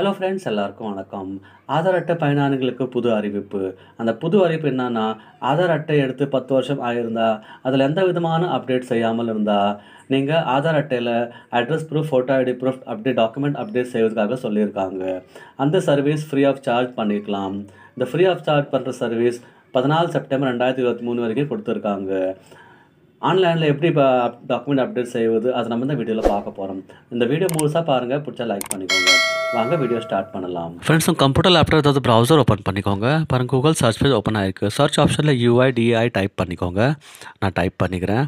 hello friends எல்லாருக்கும் வணக்கம் ஆதார் அட்டை பயனாளிகளுக்கு புது அறிவிப்பு அந்த புது அறிவிப்பு என்னன்னா ஆதார் அட்டை எடுத்து பத்து வருஷம் ஆகியிருந்தா அதில் எந்த விதமான அப்டேட் செய்யாமல் இருந்தால் நீங்கள் ஆதார் அட்டையில் address proof photo ID proof update document update செய்வதற்காக சொல்லியிருக்காங்க அந்த சர்வீஸ் ஃப்ரீ ஆஃப் சார்ஜ் பண்ணிக்கலாம் இந்த ஃப்ரீ ஆஃப் சார்ஜ் பண்ணுற சர்வீஸ் பதினாலு செப்டம்பர் ரெண்டாயிரத்தி இருபத்தி மூணு வரைக்கும் கொடுத்துருக்காங்க ஆன்லைனில் எப்படி இப்போ டாக்குமெண்ட் அப்டேட் செய்வது அதை நம்ம இந்த வீடியோவில் பார்க்க போகிறோம் இந்த வீடியோ முழுசாக பாருங்கள் பிடிச்சா லைக் பண்ணிக்கோங்க வாங்க வீடியோ ஸ்டார்ட் பண்ணலாம் ஃப்ரெண்ட்ஸ் உங்கள் கம்ப்யூட்டர் லேப்டாப் ஏதாவது ப்ரௌசர் ஓப்பன் பண்ணிக்கோங்க பாருங்கள் கூகுள் சர்ச் பேஜ் ஓப்பன் ஆயிருக்கு சர்ச் ஆப்ஷனில் யூஐ டிஐ டைப் பண்ணிக்கோங்க நான் டைப் பண்ணிக்கிறேன்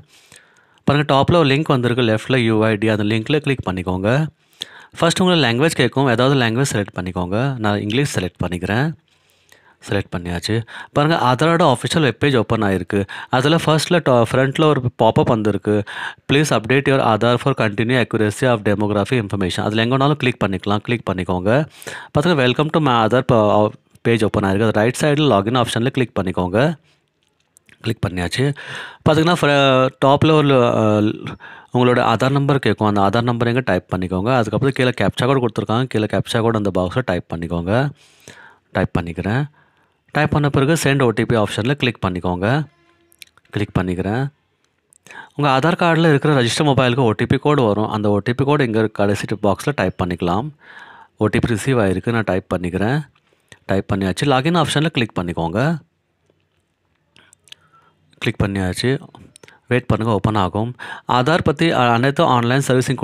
பாருங்கள் டாப்பில் ஒரு லிங்க் வந்திருக்கு லெஃப்ட்டில் யூஐடி அந்த லிங்கில் கிளிக் பண்ணிக்கோங்க ஃபஸ்ட் உங்களை லாங்குவேஜ் கேட்கும் ஏதாவது லாங்குவேஜ் செலக்ட் பண்ணிக்கோங்க நான் இங்கிலீஷ் செலக்ட் பண்ணிக்கிறேன் செலக்ட் பண்ணியாச்சு பாருங்கள் ஆதாரோட ஆஃபிஷியல் வெப்பேஜ் ஓப்பன் ஆகிருக்கு அதில் ஃபர்ஸ்ட்டில் டா ஃப்ரண்ட்டில் ஒரு பாப்பப் வந்திருக்கு please update your Aadhaar for continue accuracy of demography information அதில் எங்கேனாலும் கிளிக் பண்ணிக்கலாம் கிளிக் பண்ணிக்கோங்க பார்த்துங்க welcome to my Aadhaar page open ஆகிருக்கு அது ரைட் சைடில் லாகின் ஆப்ஷனில் கிளிக் பண்ணிக்கோங்க கிளிக் பண்ணியாச்சு பார்த்திங்கன்னா டாப்பில் ஒரு உங்களோட ஆதார் நம்பர் கேட்கும் அந்த ஆதார் நம்பர் எங்கே டைப் பண்ணிக்கோங்க அதுக்கப்புறம் கீழே கேப்சா கோட் கொடுத்துருக்காங்க கீழே கேப்சா கோட் அந்த பாக்ஸில் டைப் பண்ணிக்கோங்க டைப் பண்ணிக்கிறேன் டைப் பண்ண பிறகு சென்ட் ஓடிபி ஆப்ஷனில் கிளிக் பண்ணிக்கோங்க கிளிக் பண்ணிக்கிறேன் உங்கள் ஆதார் கார்டில் இருக்கிற ரெஜிஸ்டர் மொபைலுக்கு ஓடிபி கோடு வரும் அந்த ஓடிபி கோடு இங்கே இருக்க கடைசி பாக்ஸில் டைப் பண்ணிக்கலாம் ஓடிபி ரிசீவ் ஆகிருக்கு நான் டைப் பண்ணிக்கிறேன் டைப் பண்ணியாச்சு லாகின் ஆப்ஷனில் கிளிக் பண்ணிக்கோங்க கிளிக் பண்ணியாச்சு வெயிட் பண்ணுங்கள் ஓப்பன் ஆகும் ஆதார் பற்றி அனைத்து ஆன்லைன் சர்வீஸிங்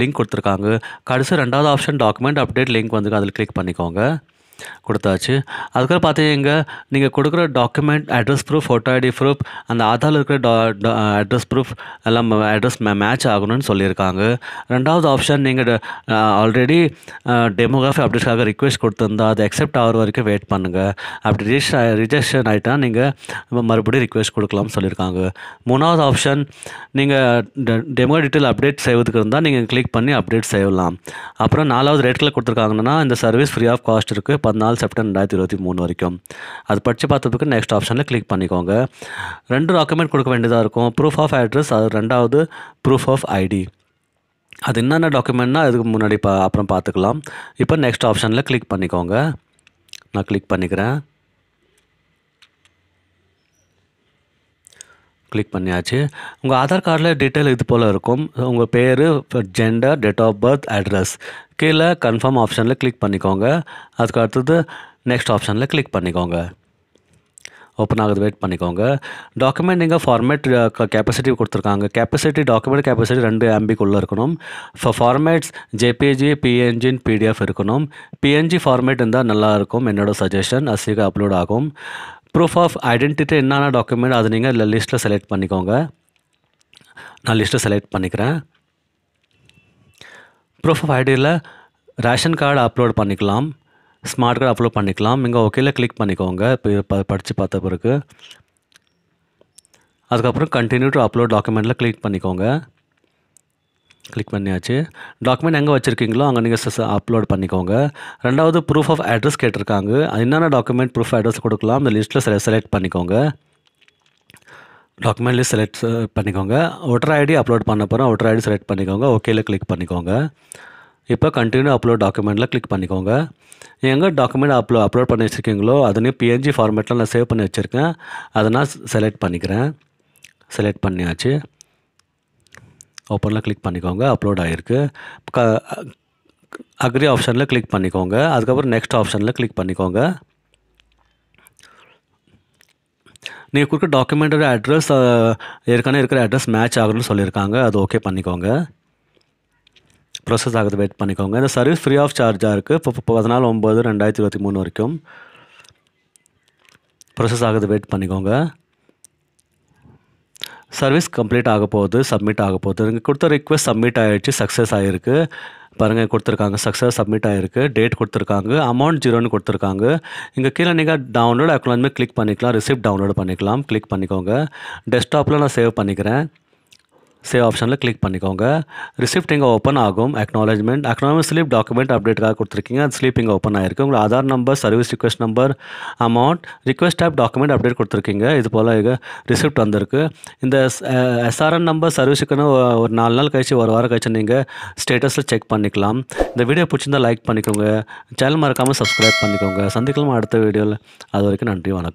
லிங்க் கொடுத்துருக்காங்க கடைசி ரெண்டாவது ஆப்ஷன் டாக்குமெண்ட் அப்டேட் லிங்க் வந்துருக்கு அதில் கிளிக் பண்ணிக்கோங்க கொடுத்தாச்சு அதுக்கப்புறம் பார்த்தீங்க நீங்கள் கொடுக்குற document address proof photo ID proof அந்த ஆதாரில் இருக்கிற டா அட்ரஸ் ப்ரூஃப் எல்லாம் அட்ரஸ் மேட்ச் ஆகணும்னு சொல்லியிருக்காங்க ரெண்டாவது ஆப்ஷன் நீங்கள் ஆல்ரெடி டெமோகிராஃபி அப்டேட்ஸ்க்காக ரிக்வெஸ்ட் கொடுத்துருந்தா அது அக்செப்ட் ஆகிற வரைக்கும் வெயிட் பண்ணுங்கள் அப்படி ரிஜெஸ்ட் ரிஜெக்ஷன் ஆகிட்டால் நீங்கள் மறுபடியும் ரிக்வெஸ்ட் கொடுக்கலாம்னு சொல்லியிருக்காங்க மூணாவது ஆப்ஷன் நீங்கள் டெமோ டீட்டெயில் அப்டேட் செய்வதுக்கு இருந்தால் நீங்கள் கிளிக் பண்ணி அப்டேட் செய்யலாம் அப்புறம் நாலாவது ரேட்டில் கொடுத்துருக்காங்கன்னா இந்த சர்வீஸ் ஃப்ரீ ஆஃப் காஸ்ட் இருக்குது பதினாலு செப்டம்பர் ரெண்டாயிரத்தி இருபத்தி மூணு வரைக்கும் அது படித்து பார்த்ததுக்கு நெக்ஸ்ட் ஆப்ஷனில் கிளிக் பண்ணிக்கோங்க ரெண்டு டாக்குமெண்ட் கொடுக்க வேண்டியதாக இருக்கும் ப்ரூஃப் ஆஃப் அட்ரஸ் அது ரெண்டாவது ப்ரூஃப் ஆஃப் ஐடி அது என்னென்ன டாக்குமெண்ட்னால் அதுக்கு முன்னாடி பா அப்புறம் பார்த்துக்கலாம் இப்போ நெக்ஸ்ட் ஆப்ஷனில் கிளிக் பண்ணிக்கோங்க நான் கிளிக் பண்ணிக்கிறேன் கிளிக் பண்ணியாச்சு உங்கள் ஆதார் கார்டில் டீட்டெயில் இது போல் இருக்கும் உங்கள் பேர் gender date of birth address கீழே கன்ஃபார்ம் ஆப்ஷனில் கிளிக் பண்ணிக்கோங்க அதுக்கு அடுத்தது நெக்ஸ்ட் ஆப்ஷனில் கிளிக் பண்ணிக்கோங்க ஓப்பன் ஆகுது வெயிட் பண்ணிக்கோங்க டாக்குமெண்ட் நீங்கள் ஃபார்மேட் கெப்பாசிட்டி கொடுத்துருக்காங்க கெப்பாசிட்டி டாக்குமெண்ட் கெப்பாசிட்டி ரெண்டு எம்பிக்குள்ளே இருக்கணும் ஃபார் ஃபார்மேட்ஸ் ஜேபிஜி பிஎன்ஜின் பிடிஎஃப் இருக்கணும் பிஎன்ஜி ஃபார்மேட் இருந்தால் நல்லாயிருக்கும் என்னோடய சஜஷன் அசிக்க அப்லோட் ஆகும் ப்ரூஃப் ஆஃப் ஐடென்டிட்டி என்னென்ன டாக்குமெண்ட் அது நீங்கள் இல்லை லிஸ்ட்டில் செலக்ட் பண்ணிக்கோங்க நான் லிஸ்ட்டை செலக்ட் பண்ணிக்கிறேன் ப்ரூஃப் ஆஃப் ஐடியில் ரேஷன் கார்டு அப்லோட் பண்ணிக்கலாம் ஸ்மார்ட் கார்டு அப்லோட் பண்ணிக்கலாம் இங்கே ஓகேல கிளிக் பண்ணிக்கோங்க இப்போ படித்து பார்த்த பிறகு அதுக்கப்புறம் கண்டினியூ டு அப்லோட் டாக்குமெண்ட்டில் கிளிக் பண்ணிக்கோங்க கிளிக் பண்ணியாச்சு டாக்குமெண்ட் எங்கே வச்சுருக்கீங்களோ அங்கே நீங்கள் அப்லோட் பண்ணிக்கோங்க ரெண்டாவது ப்ரூஃப் ஆஃப் அட்ரஸ் கேட்டிருக்காங்க என்னென்ன டாக்குமெண்ட் ப்ரூஃப் அட்ரஸ் கொடுக்கலாம் அந்த லிஸ்ட்டில் செலக்ட் பண்ணிக்கோங்க டாக்குமெண்ட்லேயே செலக்ட் uh, பண்ணிக்கோங்க ஒட்டர் ஐடி அப்லோட் பண்ண போகிறோம் ஒட்டர் ஐடி செலக்ட் பண்ணிக்கோங்க ஓகேல கிளிக் பண்ணிக்கோங்க இப்போ கண்டினியூ அப்லோட் டாக்குமெண்ட்டில் கிளிக் பண்ணிக்கோங்க எங்கே டாக்குமெண்ட் அப்லோ அப்லோட் பண்ணி வச்சுருக்கீங்களோ அதுலேயும் பிஎன்ஜி ஃபார்மேட்டில் நான் சேவ் பண்ணி வச்சுருக்கேன் அதை நான் செலக்ட் பண்ணிக்கிறேன் செலக்ட் பண்ணியாச்சு ஓப்பனில் கிளிக் பண்ணிக்கோங்க அப்லோட் ஆகிருக்கு க அக்ரி ஆப்ஷனில் கிளிக் பண்ணிக்கோங்க அதுக்கப்புறம் நெக்ஸ்ட் ஆப்ஷனில் கிளிக் பண்ணிக்கோங்க நீங்கள் கொடுக்குற டாக்குமெண்டோட அட்ரஸ் ஏற்கனவே இருக்கிற அட்ரஸ் மேட்ச் ஆகணும்னு சொல்லியிருக்காங்க அது ஓகே பண்ணிக்கோங்க ப்ரொசஸ் ஆகுது வெயிட் பண்ணிக்கோங்க இந்த சர்வீஸ் ஃப்ரீ ஆஃப் சார்ஜாக இருக்குது இப்போ பதினாலு ஒம்பது ரெண்டாயிரத்தி இருபத்தி மூணு வரைக்கும் ப்ரொசஸ் ஆகுது வெயிட் பண்ணிக்கோங்க சர்வீஸ் கம்ப்ளீட் ஆக போகுது சப்மிட் ஆக போகுது இங்கே கொடுத்த ரிக்வஸ்ட் சப்மிட் ஆகிடுச்சு சக்ஸஸ் ஆகிருக்கு பாருங்கள் கொடுத்துருக்காங்க சக்ஸஸ் சப்மிட் ஆகிருக்கு டேட் கொடுத்துருக்காங்க அமௌண்ட் ஜீரோன்னு கொடுத்துருக்காங்க இங்கே கீழே நீங்கள் டவுன்லோட் அக்கௌண்ட் கிளிக் பண்ணிக்கலாம் ரிசிப்ட் டவுன்லோட் பண்ணிக்கலாம் கிளிக் பண்ணிக்கோங்க டெஸ்க்டாப்பில் நான் சேவ் பண்ணிக்கிறேன் சேவ் ஆப்ஷனில் கிளிக் பண்ணிக்கோங்க ரிசிப்ட் இங்கே ஓப்பன் ஆகும் அக்னாலஜ்மெண்ட் அக்னாலஜ் ஸ்லிப் டாக்குமெண்ட் அப்டேட்காக கொடுத்துருக்கீங்க அந்த ஸ்லிப் இங்கே ஓப்பன் ஆயிருக்கு உங்கள் Aadhaar number service request number amount request of document update கொடுத்துருக்கீங்க இது போல் இங்கே ரிசிப்ட் வந்திருக்கு இந்த எஸ்ஆர்என் நம்பர் சர்வீஸுக்குன்னு ஒரு நாலு நாள் கழிச்சு ஒரு வாரம் கழிச்சு நீங்கள் ஸ்டேட்டஸில் செக் பண்ணிக்கலாம் இந்த வீடியோ பிடிச்சிருந்தால் லைக் பண்ணிக்கோங்க சேனல் மறக்காமல் சப்ஸ்கிரைப் பண்ணிக்கோங்க சந்திக்கலாம் அடுத்த வீடியோவில் அது வரைக்கும் நன்றி வணக்கம்